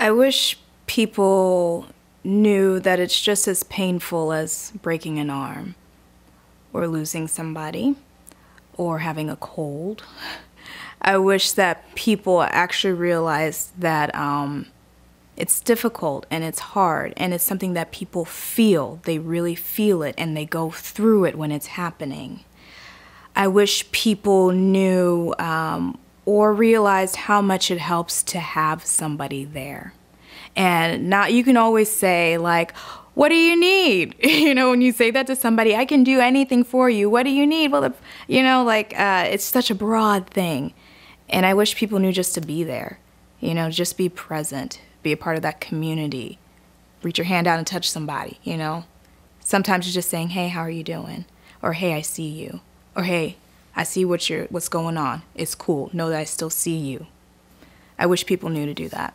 I wish people knew that it's just as painful as breaking an arm or losing somebody or having a cold. I wish that people actually realized that um, it's difficult and it's hard and it's something that people feel. They really feel it and they go through it when it's happening. I wish people knew um, or realized how much it helps to have somebody there. And not you can always say like, what do you need? You know, when you say that to somebody, I can do anything for you. What do you need? Well, you know, like uh, it's such a broad thing, and I wish people knew just to be there. You know, just be present, be a part of that community, reach your hand out and touch somebody. You know, sometimes you're just saying, "Hey, how are you doing?" or "Hey, I see you," or "Hey, I see what you're, what's going on. It's cool. Know that I still see you. I wish people knew to do that.